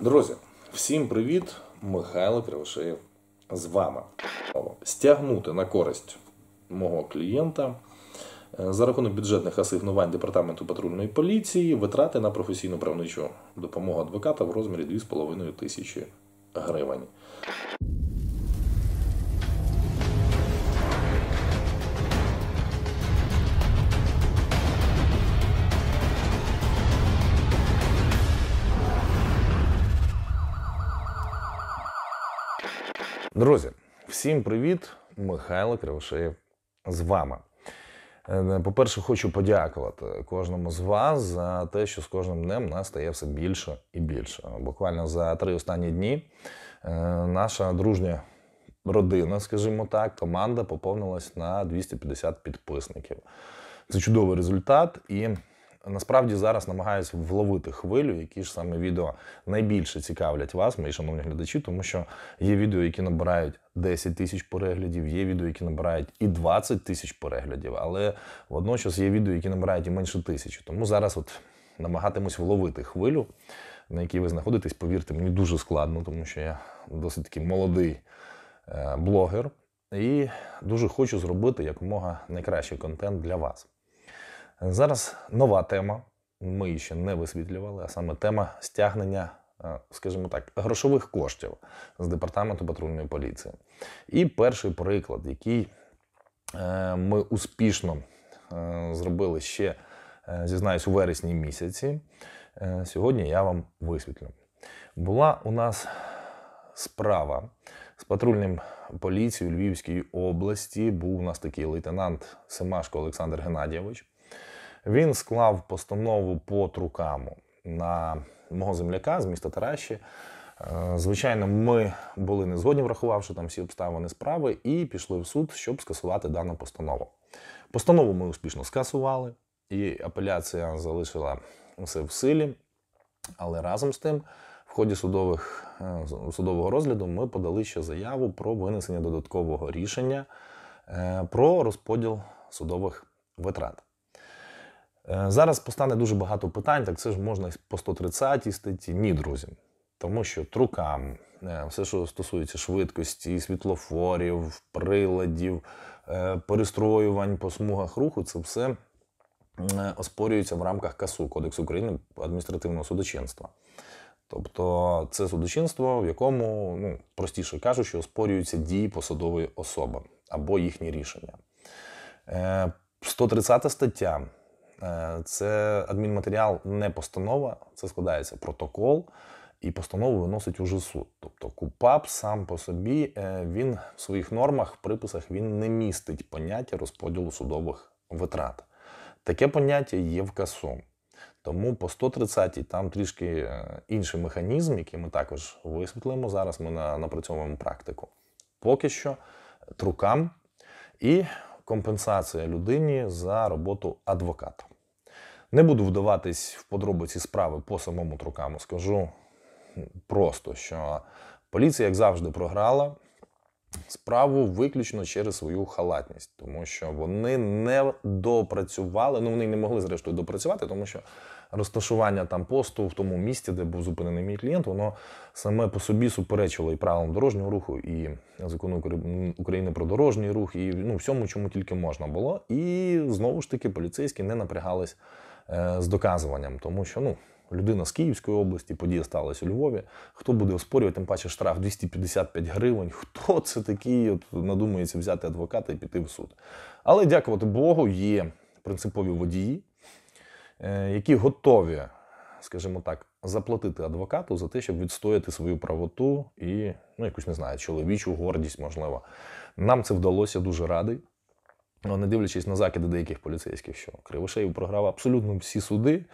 Друзі, всім привіт! Михайло Кривошеєв з вами. Стягнути на користь мого клієнта е, за рахунок бюджетних асигнувань департаменту патрульної поліції витрати на професійну правничу допомогу адвоката в розмірі 2,5 тисячі гривень. Друзі, всім привіт! Михайло Кривошеєв з вами. Е, по-перше, хочу подякувати кожному з вас за те, що з кожним днем нас стає все більше і більше. Буквально за три останні дні е, наша дружня родина, скажімо так, команда поповнилась на 250 підписників. Це чудовий результат і насправді зараз намагаюсь вловити хвилю, які ж саме відео найбільше цікавлять вас, мої шановні глядачі, тому що є відео, які набирають 10 тисяч переглядів, є відео, які набирають і 20 тисяч переглядів, але водночас є відео, які набирають і менше тисячі. Тому зараз от намагатимусь вловити хвилю, на якій ви знаходитесь. Повірте, мені дуже складно, тому що я досить таки молодий е, блогер. І дуже хочу зробити якомога найкращий контент для вас. Зараз нова тема, ми її ще не висвітлювали, а саме тема стягнення, е, скажімо так, грошових коштів з департаменту патрульної поліції. І перший приклад, який е, ми успішно е, зробили ще, зізнаюсь, у вересні місяці. Сьогодні я вам висвітлю. Була у нас справа з патрульним поліцією Львівської області. Був у нас такий лейтенант Семашко Олександр Геннадійович. Він склав постанову по Трукаму на мого земляка з міста Тараші. Е, звичайно, ми були не згодні, врахувавши там всі обставини справи, і пішли в суд, щоб скасувати дану постанову. Постанову ми успішно скасували, і апеляція залишила все в силі. Але разом з тим, в ході судових, е, судового розгляду ми подали ще заяву про винесення додаткового рішення е, про розподіл судових витрат. Е, зараз постане дуже багато питань, так це ж можна по 130 статті. Ні, друзі. Тому що трукам, е, все, що стосується швидкості, світлофорів, приладів, е, перестроювань по смугах руху, це все оспорюється в рамках КАСУ Кодексу України адміністративного судочинства. Тобто це судочинство, в якому, ну, простіше кажучи, оспорюються дії посадової особи або їхні рішення. 130 стаття. Е, це адмінматеріал не постанова, це складається протокол, і постанову виносить уже суд. Тобто КУПАП сам по собі е, він в своїх нормах, приписах він не містить поняття розподілу судових витрат. Таке поняття є в КАСУ. Тому по 130-й там трішки е, інший механізм, який ми також висвітлимо. Зараз ми напрацьовуємо практику. Поки що трукам. І компенсація людині за роботу адвоката. Не буду вдаватись в подробиці справи по самому трукаму. Скажу просто, що поліція, як завжди, програла справу виключно через свою халатність, тому що вони не допрацювали, ну вони не могли зрештою допрацювати, тому що розташування там посту в тому місці, де був зупинений мій клієнт, воно саме по собі суперечило і правилам дорожнього руху, і закону України про дорожній рух, і ну всьому, чому тільки можна було. І знову ж таки поліцейські не напрягались е, з доказуванням, тому що ну. Людина з Київської області, події сталися у Львові. Хто буде оспорювати, тим паче штраф 255 гривень. Хто це такий? От надумається взяти адвоката і піти в суд. Але дякувати Богу, є принципові водії, Е, які готові, скажімо так, заплатити адвокату за те, щоб відстояти свою правоту і ну, якусь не знаю, чоловічу гордість, можливо. Нам це вдалося дуже радий. але ну, Не дивлячись на закиди деяких поліцейських, що Кривошеїв програв абсолютно всі суди,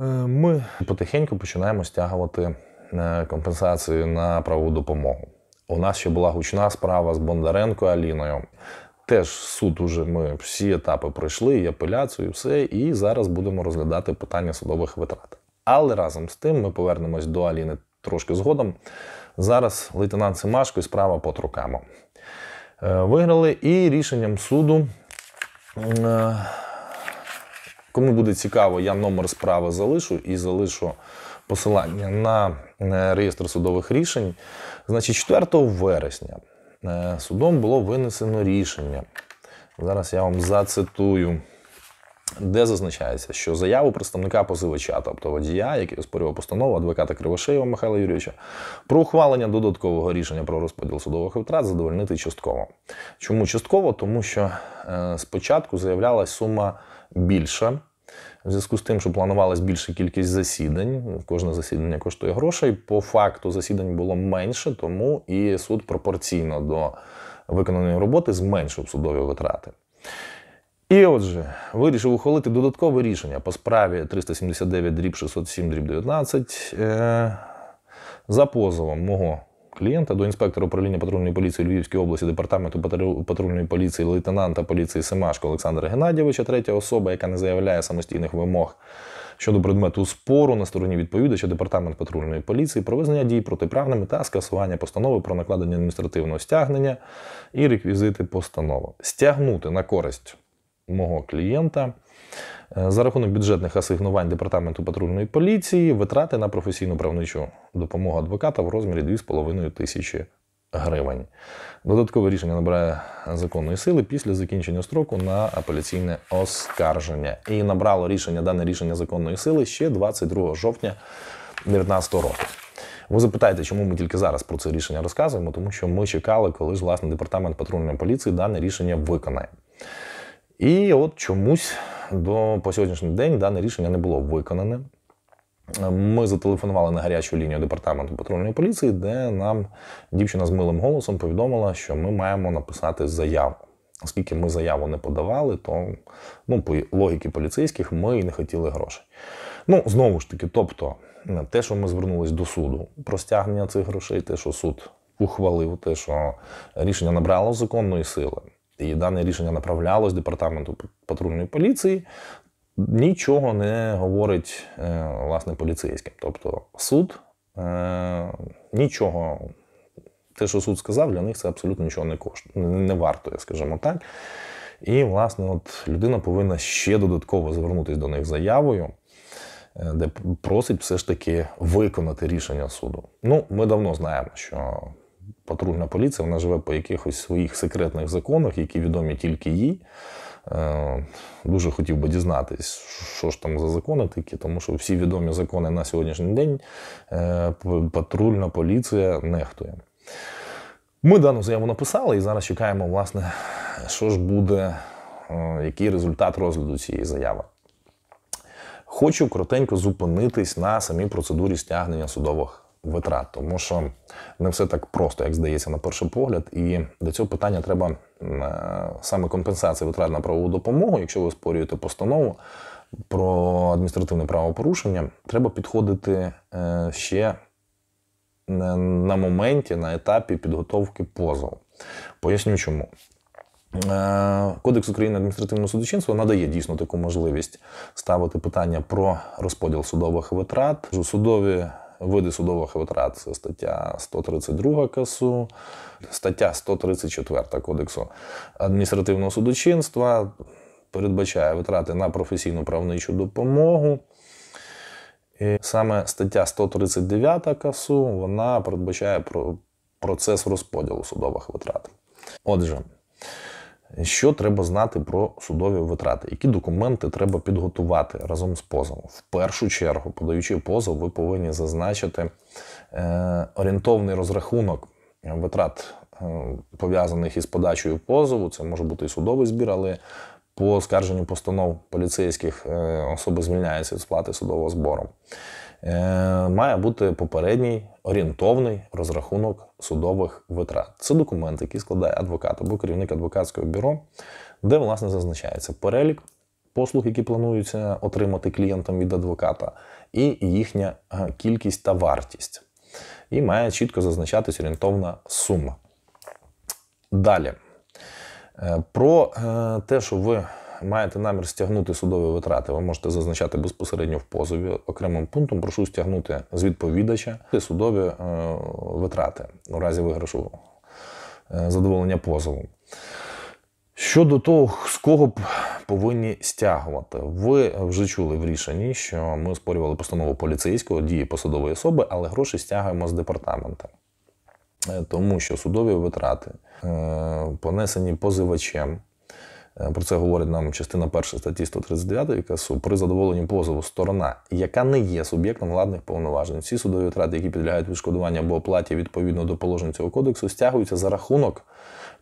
е, ми потихеньку починаємо стягувати е, компенсацію на правову допомогу. У нас ще була гучна справа з Бондаренко Аліною. Теж суд уже ми всі етапи пройшли, і апеляцію, і все. І зараз будемо розглядати питання судових витрат. Але разом з тим ми повернемось до Аліни трошки згодом. Зараз лейтенант Семашко і справа по трукаму. Е, виграли і рішенням суду. Е, кому буде цікаво, я номер справи залишу і залишу посилання на е, реєстр судових рішень. Значить, 4 вересня. Е, судом було винесено рішення. Зараз я вам зацитую, де зазначається, що заяву представника позивача, тобто водія, який оспорював постанову адвоката Кривошеєва Михайла Юрійовича, про ухвалення додаткового рішення про розподіл судових втрат, задовольнити частково. Чому частково? Тому що е, спочатку заявлялась сума більша. В зв'язку з тим, що планувалась більша кількість засідань, кожне засідання коштує грошей. По факту засідань було менше, тому і суд пропорційно до виконаної роботи зменшив судові витрати. І отже, вирішив ухвалити додаткове рішення по справі 379 дріб 607 дріб 19 е, за позовом мого клієнта до інспектора управління патрульної поліції Львівської області, департаменту патрульної поліції, лейтенанта поліції Семашко Олександра Геннадійовича, третя особа, яка не заявляє самостійних вимог. Щодо предмету спору на стороні відповідача департамент патрульної поліції про визнання дій протиправними та скасування постанови про накладення адміністративного стягнення і реквізити постанови. Стягнути на користь мого клієнта. Е, за рахунок бюджетних асигнувань департаменту патрульної поліції витрати на професійну правничу допомогу адвоката в розмірі 2,5 тисячі гривень. Додаткове рішення набирає законної сили після закінчення строку на апеляційне оскарження. І набрало рішення дане рішення законної сили ще 22 жовтня 2019 року. Ви запитаєте, чому ми тільки зараз про це рішення розказуємо, тому що ми чекали, коли ж власне департамент патрульної поліції дане рішення виконає. І от чомусь до по сьогоднішній день дане рішення не було виконане. Ми зателефонували на гарячу лінію департаменту патрульної поліції, де нам дівчина з милим голосом повідомила, що ми маємо написати заяву. Оскільки ми заяву не подавали, то ну, по логіки поліцейських ми і не хотіли грошей. Ну, знову ж таки, тобто, те, що ми звернулись до суду про стягнення цих грошей, те, що суд ухвалив, те, що рішення набрало законної сили. І дане рішення направлялось департаменту патрульної поліції. Нічого не говорить е, власне поліцейським. Тобто суд е, нічого, те, що суд сказав, для них це абсолютно нічого не коштує, не вартує, скажімо так. І, власне, от людина повинна ще додатково звернутися до них заявою, е, де просить все ж таки виконати рішення суду. Ну, ми давно знаємо, що патрульна поліція вона живе по якихось своїх секретних законах, які відомі тільки їй. Е, дуже хотів би дізнатись, що ж там за закони такі, тому що всі відомі закони на сьогоднішній день е, патрульна поліція нехтує. Ми дану заяву написали і зараз чекаємо, власне, що ж буде, е, який результат розгляду цієї заяви. Хочу коротенько зупинитись на самій процедурі стягнення судових витрат, тому що не все так просто, як здається, на перший погляд. І до цього питання треба е, саме компенсація витрат на правову допомогу. Якщо ви спорюєте постанову про адміністративне правопорушення, треба підходити е, ще на моменті, на етапі підготовки позову. Поясню, чому. Е, Кодекс України адміністративного судочинства надає дійсно таку можливість ставити питання про розподіл судових витрат. Судові Види судових витрат це стаття 132 КСУ, стаття 134 Кодексу адміністративного судочинства, передбачає витрати на професійну правничу допомогу. І саме стаття 139 КСУ, вона передбачає про процес розподілу судових витрат. Отже, що треба знати про судові витрати? Які документи треба підготувати разом з позовом? В першу чергу, подаючи позов, ви повинні зазначити е, орієнтовний розрахунок витрат, е, пов'язаних із подачею позову. Це може бути і судовий збір, але по оскарженню постанов поліцейських е, особи звільняються від сплати судового збору. Е, має бути попередній орієнтовний розрахунок судових витрат. Це документ, який складає адвокат або керівник адвокатського бюро, де власне зазначається перелік послуг, які плануються отримати клієнтам від адвоката, і їхня е, кількість та вартість. І має чітко зазначатись орієнтовна сума. Далі. Е, про те, що ви маєте намір стягнути судові витрати, ви можете зазначати безпосередньо в позові окремим пунктом. Прошу стягнути з відповідача судові е, витрати у разі виграшу е, задоволення позову. Щодо того, з кого б повинні стягувати, ви вже чули в рішенні, що ми спорювали постанову поліцейського дії посадової особи, але гроші стягуємо з департамента. Е, тому що судові витрати понесені позивачем Е, про це говорить нам частина 1 статті 139 КСУ при задоволенні позову сторона, яка не є суб'єктом владних повноважень. Всі судові втрати, які підлягають відшкодуванню або оплаті відповідно до положень цього кодексу, стягуються за рахунок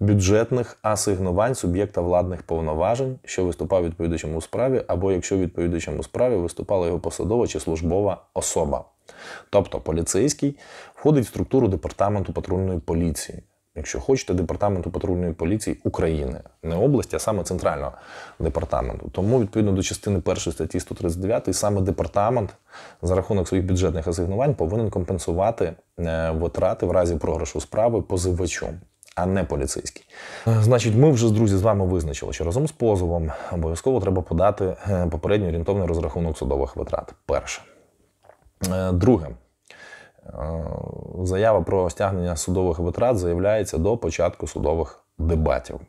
бюджетних асигнувань суб'єкта владних повноважень, що виступав відповідачем у справі, або якщо відповідачем у справі виступала його посадова чи службова особа. Тобто поліцейський входить в структуру департаменту патрульної поліції якщо хочете, департаменту патрульної поліції України, не області, а саме центрального департаменту. Тому, відповідно до частини першої статті 139, саме департамент за рахунок своїх бюджетних асигнувань повинен компенсувати е, витрати в разі програшу справи позивачу. А не поліцейський. Е, значить, ми вже з друзі з вами визначили, що разом з позовом обов'язково треба подати е, попередній орієнтовний розрахунок судових витрат. Перше. Друге, Е, заява про стягнення судових витрат заявляється до початку судових дебатів.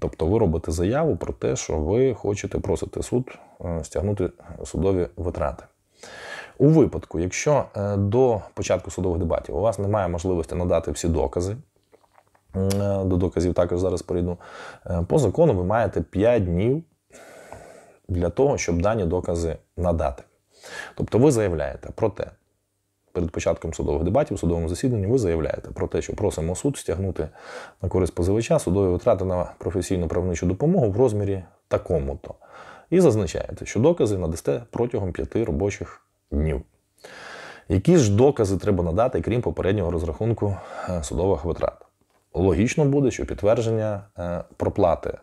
Тобто, ви робите заяву про те, що ви хочете просити суд е, стягнути судові витрати. У випадку, якщо е, до початку судових дебатів у вас немає можливості надати всі докази, до доказів також зараз прийду, по закону ви маєте 5 днів для того, щоб дані докази надати. Тобто, ви заявляєте про те, перед початком судових дебатів, судовому засіданні, ви заявляєте про те, що просимо суд стягнути на користь позивача судові витрати на професійну правничу допомогу в розмірі такому-то. І зазначаєте, що докази надасте протягом п'яти робочих днів. Які ж докази треба надати, крім попереднього розрахунку е, судових витрат? Логічно буде, що підтвердження е, проплати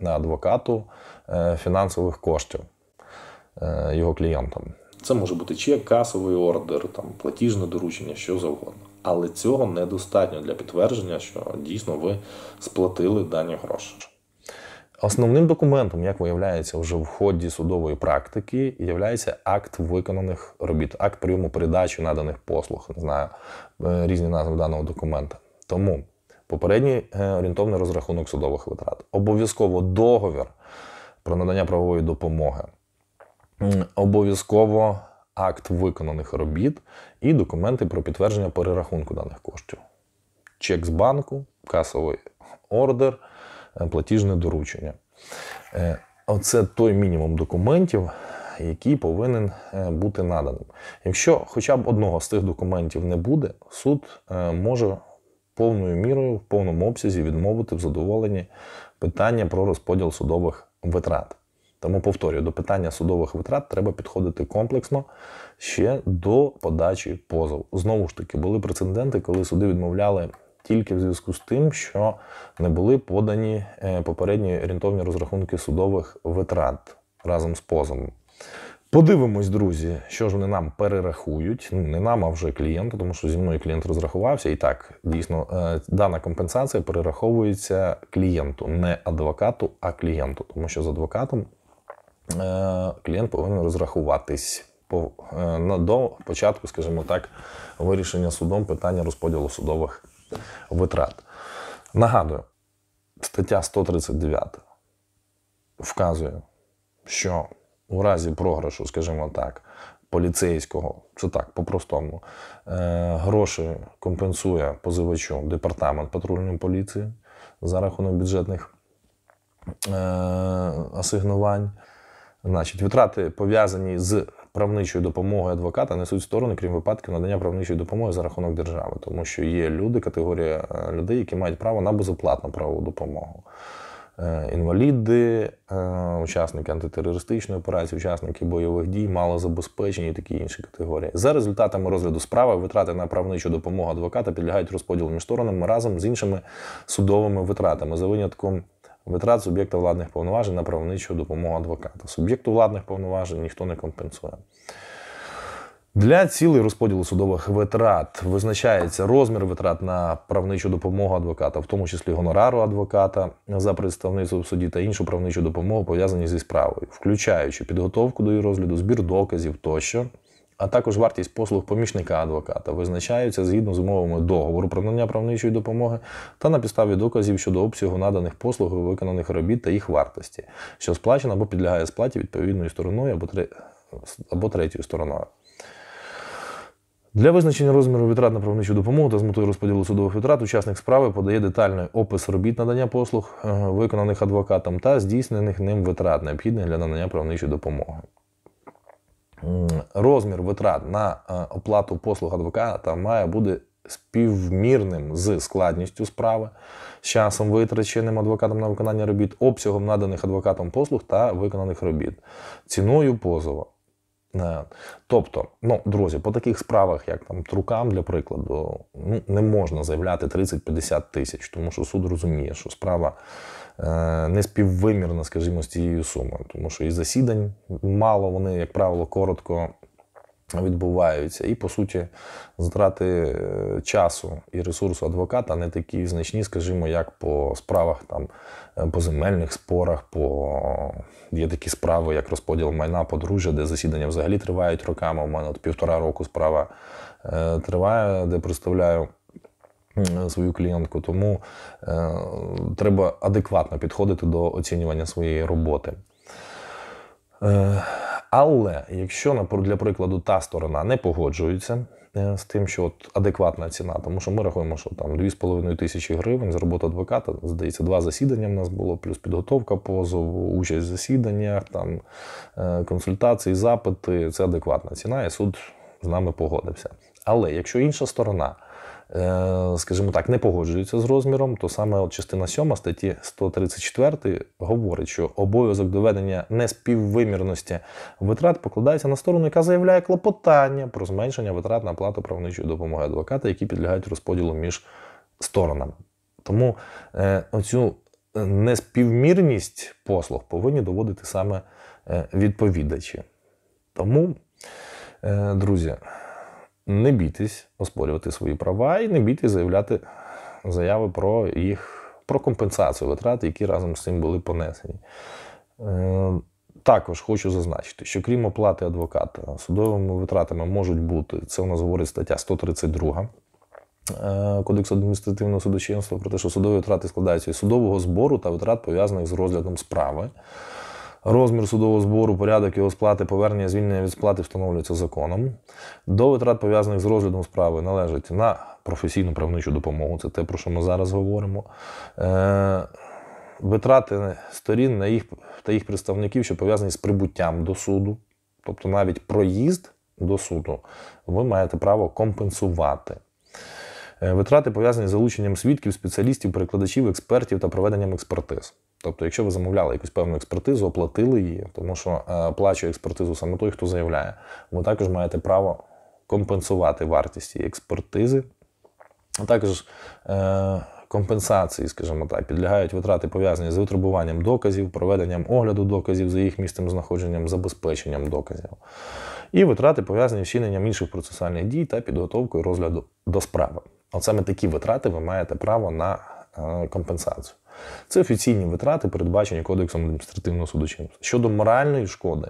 на адвокату е, фінансових коштів його клієнтам. Це може бути чек, касовий ордер, там платіжне доручення, що завгодно. Але цього недостатньо для підтвердження, що дійсно ви сплатили дані гроші. Основним документом, як виявляється, вже в ході судової практики, є акт виконаних робіт, акт прийому передачі наданих послуг. Не знаю е, різні назви даного документа. Тому попередній е, орієнтовний розрахунок судових витрат, обов'язково договір про надання правової допомоги обов'язково акт виконаних робіт і документи про підтвердження перерахунку даних коштів, чек з банку, касовий ордер, е, платіжне доручення. Е, оце той мінімум документів, який повинен е, бути наданим. Якщо хоча б одного з тих документів не буде, суд може повною мірою в повному обсязі відмовити в задоволенні питання про розподіл судових витрат. Тому повторюю, до питання судових витрат треба підходити комплексно ще до подачі позов. Знову ж таки, були прецеденти, коли суди відмовляли тільки в зв'язку з тим, що не були подані е, попередні орієнтовні розрахунки судових витрат разом з позовом. Подивимось, друзі, що ж вони нам перерахують. Ну, не нам, а вже клієнту, тому що зі мною клієнт розрахувався. І так, дійсно, е, дана компенсація перераховується клієнту, не адвокату, а клієнту, тому що з адвокатом. Е, клієнт повинен розрахуватись е, на до початку, скажімо так, вирішення судом питання розподілу судових витрат. Нагадую, стаття 139 вказує, що у разі програшу, скажімо так, поліцейського, це так, по-простому, е, гроші компенсує позивачу департамент патрульної поліції за рахунок бюджетних асигнувань. Значить, витрати пов'язані з правничою допомогою адвоката несуть сторони, крім випадків надання правничої допомоги за рахунок держави, тому що є люди, категорія е, людей, які мають право на безоплатну правову допомогу. Е, інваліди, е, учасники антитерористичної операції, учасники бойових дій, малозабезпечені і такі інші категорії. За результатами розгляду справи витрати на правничу допомогу адвоката підлягають розподілу між сторонами разом з іншими судовими витратами за винятком витрат суб'єкта владних повноважень на правничу допомогу адвоката. Суб'єкту владних повноважень ніхто не компенсує. Для цілей розподілу судових витрат визначається розмір витрат на правничу допомогу адвоката, в тому числі гонорару адвоката за представництво в суді та іншу правничу допомогу пов'язані зі справою, включаючи підготовку до її розгляду, збір доказів тощо, а також вартість послуг помічника адвоката визначаються згідно з умовами договору про надання правничої допомоги та на підставі доказів щодо обсягу наданих послуг, виконаних робіт та їх вартості, що сплачена або підлягає сплаті відповідною стороною або, три... або третьою стороною. Для визначення розміру витрат на правничу допомогу та з метою розподілу судових витрат учасник справи подає детальний опис робіт надання послуг, е, виконаних адвокатом та здійснених ним витрат, необхідних для надання правничої допомоги розмір витрат на е, оплату послуг адвоката має бути співмірним з складністю справи, з часом витраченим адвокатом на виконання робіт, обсягом наданих адвокатом послуг та виконаних робіт, ціною позова. Е, тобто, ну, друзі, по таких справах, як там трукам, для прикладу, ну, не можна заявляти 30-50 тисяч, тому що суд розуміє, що справа. Е, неспіввимірна, скажімо, з цією сумою, тому що і засідань мало вони, як правило, коротко. Відбуваються і, по суті, затрати е, часу і ресурсу адвоката не такі значні, скажімо, як по справах там е, по земельних спорах, по є такі справи, як розподіл майна подружжя, де засідання взагалі тривають роками. У мене от півтора року справа триває, де представляю свою клієнтку. Тому е, треба адекватно підходити до оцінювання своєї роботи. Е, але якщо для прикладу та сторона не погоджується е, з тим, що от адекватна ціна, тому що ми рахуємо, що там 2,5 тисячі гривень з роботи адвоката, здається, два засідання в нас було, плюс підготовка позову, участь в засіданнях, там е, консультації, запити, це адекватна ціна, і суд з нами погодився. Але якщо інша сторона Е, скажімо так, не погоджуються з розміром, то саме от частина 7 статті 134 говорить, що обов'язок доведення неспіввимірності витрат покладається на сторону, яка заявляє клопотання про зменшення витрат на плату правничої допомоги адвоката, які підлягають розподілу між сторонами. Тому е, оцю е, неспівмірність послуг повинні доводити саме відповідачі. Тому, друзі не бійтесь оспорювати свої права і не бійтесь заявляти заяви про їх про компенсацію витрат, які разом з цим були понесені. Е, також хочу зазначити, що крім оплати адвоката, судовими витратами можуть бути, це у нас говорить стаття 132 е, Кодексу адміністративного судочинства, про те, що судові витрати складаються із судового збору та витрат пов'язаних з розглядом справи. Розмір судового збору, порядок його сплати, повернення звільнення від сплати встановлюється законом. До витрат, пов'язаних з розглядом справи, належить на професійну правничу допомогу, це те, про що ми зараз говоримо. Е, витрати сторін на їх та їх представників, що пов'язані з прибуттям до суду, тобто навіть проїзд до суду, ви маєте право компенсувати. Е, витрати пов'язані з залученням свідків, спеціалістів, перекладачів, експертів та проведенням експертиз. Тобто, якщо ви замовляли якусь певну експертизу, оплатили її, тому що е, плачує експертизу саме той, хто заявляє, ви також маєте право компенсувати вартість її експертизи, а також е, компенсації, скажімо так, підлягають витрати пов'язані з витребуванням доказів, проведенням огляду доказів за їх місцем знаходженням, забезпеченням доказів, і витрати пов'язані з вчиненням інших процесуальних дій та підготовкою розгляду до справи. От саме такі витрати ви маєте право на Е, компенсацію. Це офіційні витрати, передбачені Кодексом адміністративного судочинства. Щодо моральної шкоди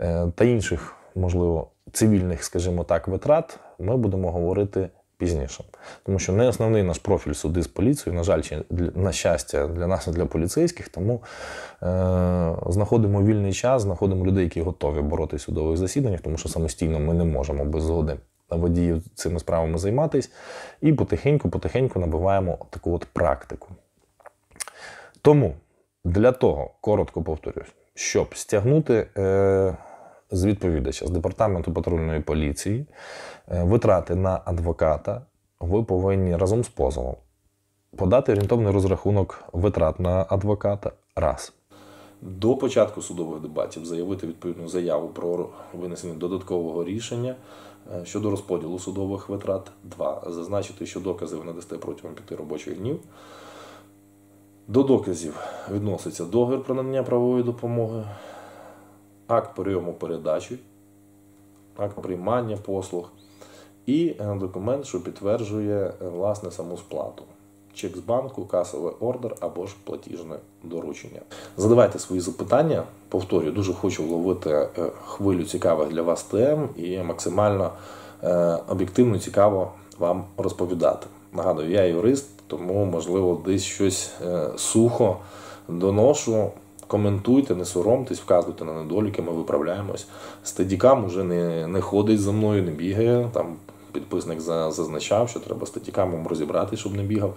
е, та інших, можливо, цивільних, скажімо так, витрат, ми будемо говорити. Пізніше, тому що не основний наш профіль суди з поліцією, на жаль, чи на щастя для нас і для поліцейських, тому е, знаходимо вільний час, знаходимо людей, які готові боротися судових засіданнях, тому що самостійно ми не можемо без згоди водіїв цими справами займатися, і потихеньку-потихеньку набиваємо таку от практику. Тому для того, коротко повторюсь, щоб стягнути е, з відповідача з департаменту патрульної поліції е, витрати на адвоката, ви повинні разом з позовом подати орієнтовний розрахунок витрат на адвоката раз. До початку судових дебатів заявити відповідну заяву про винесення додаткового рішення Е, щодо розподілу судових витрат, 2. Зазначити, що докази ви надасте протягом 5 робочих днів. До доказів відноситься договір про надання правової допомоги, акт прийому передачі, акт приймання послуг і е, документ, що підтверджує е, власне саму сплату чек з банку, касовий ордер або ж платіжне доручення. Задавайте свої запитання. Повторюю, дуже хочу вловити е, хвилю цікавих для вас тем і максимально е, об'єктивно цікаво вам розповідати. Нагадую, я юрист, тому можливо десь щось е, сухо доношу. Коментуйте, не соромтесь, вказуйте на недоліки, ми виправляємось. Стадікам уже не не ходить за мною, не бігає там. Підписник зазначав, що треба з татікамом розібрати, щоб не бігав.